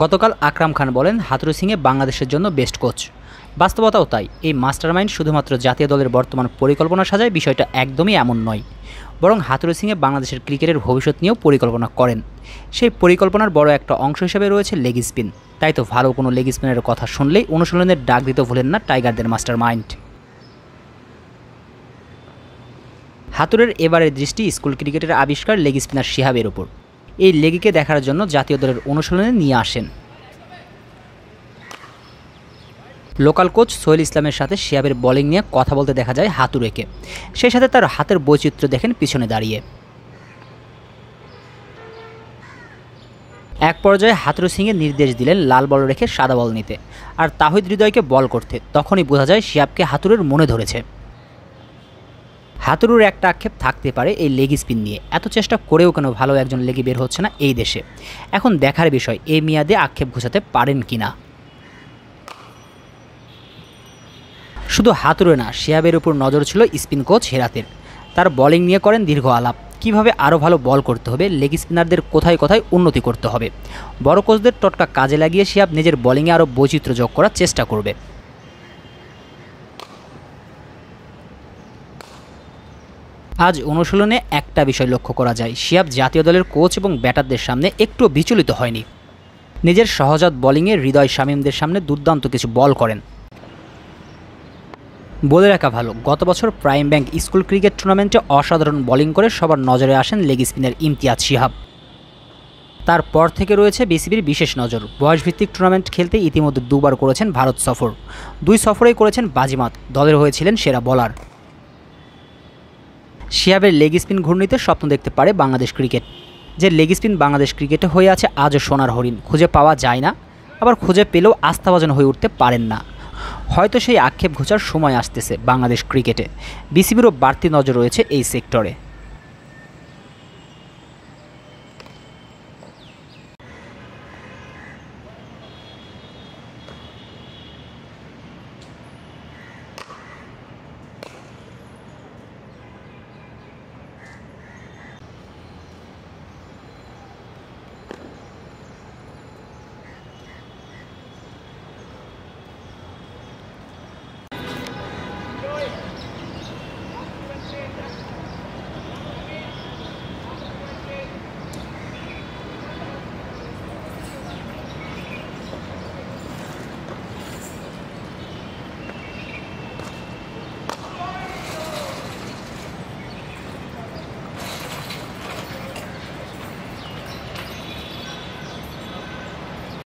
গতকাল আকরাম খান বলেন হাতুরু সিংয়ে বাংলাদেশের জন্য বেস্ট কোচ বাস্তবতাও তাই এই মাস্টারমাইন্ড শুধুমাত্র জাতীয় দলের বর্তমান পরিকল্পনা সাজায় বিষয়টা একদমই এমন নয় বরং হাতুরু সিংয়ে বাংলাদেশের ক্রিকেটের ভবিষ্যৎ নিয়েও পরিকল্পনা করেন সেই পরিকল্পনার বড় একটা অংশ হিসেবে রয়েছে লেগ স্পিন তাই তো ভালো কোনো লেগ স্পিনের কথা শুনলেই অনুশীলনের ডাক দিতে ভুলেন না টাইগারদের মাস্টার মাইন্ড হাতুরের এবারের দৃষ্টি স্কুল ক্রিকেটের আবিষ্কার লেগ স্পিনার সিহাবের ওপর এই লেগিকে দেখার জন্য জাতীয় দলের অনুশীলনে নিয়ে আসেন লোকাল কোচ সোহেল ইসলামের সাথে শিয়াবের বলিং নিয়ে কথা বলতে দেখা যায় হাতুরেকে সেই সাথে তার হাতের বৈচিত্র্য দেখেন পিছনে দাঁড়িয়ে এক পর্যায়ে হাতুরু সিংয়ের নির্দেশ দিলেন লাল বল রেখে সাদা বল নিতে আর তাহিদ হৃদয়কে বল করতে তখনই বোঝা যায় শিয়াবকে হাতুরের মনে ধরেছে হাতুরুর একটা আক্ষেপ থাকতে পারে এই লেগ স্পিন নিয়ে এত চেষ্টা করেও কেন ভালো একজন লেগে বের হচ্ছে না এই দেশে এখন দেখার বিষয় এই মেয়াদে আক্ষেপ ঘোষাতে পারেন কি না শুধু হাতুরে না শিয়াবের উপর নজর ছিল স্পিন কোচ হেরাতের তার বলিং নিয়ে করেন দীর্ঘ আলাপ কিভাবে আরও ভালো বল করতে হবে লেগ স্পিনারদের কোথায় কোথায় উন্নতি করতে হবে বড় কোচদের টটকা কাজে লাগিয়ে শিয়াব নিজের বলিংয়ে আরও বৈচিত্র্য যোগ করার চেষ্টা করবে আজ অনুশীলনে একটা বিষয় লক্ষ্য করা যায় শিয়াব জাতীয় দলের কোচ এবং ব্যাটারদের সামনে একটু বিচলিত হয়নি নিজের সহজাত বলিংয়ে হৃদয় শামীমদের সামনে দুর্দান্ত কিছু বল করেন বলে রাখা ভালো গত বছর প্রাইম ব্যাংক স্কুল ক্রিকেট টুর্নামেন্টে অসাধারণ বোলিং করে সবার নজরে আসেন লেগ স্পিনার ইমতিয়াজ শিহাব তারপর থেকে রয়েছে বিসিবির বিশেষ নজর বয়সভিত্তিক টুর্নামেন্ট খেলতে ইতিমধ্যে দুবার করেছেন ভারত সফর দুই সফরেই করেছেন বাজিমাত দলের হয়েছিলেন সেরা বলার শিয়াবের লেগ স্পিন ঘূর্ণিতে স্বপ্ন দেখতে পারে বাংলাদেশ ক্রিকেট যে লেগ স্পিন বাংলাদেশ ক্রিকেটে হয়ে আছে আজও সোনার হরিণ খুঁজে পাওয়া যায় না আবার খুঁজে পেলেও আস্থাভাজন হয়ে উঠতে পারেন না হয়তো সেই আক্ষেপ ঘোচার সময় আসতেছে বাংলাদেশ ক্রিকেটে বিসিবিরও বাড়তি নজর রয়েছে এই সেক্টরে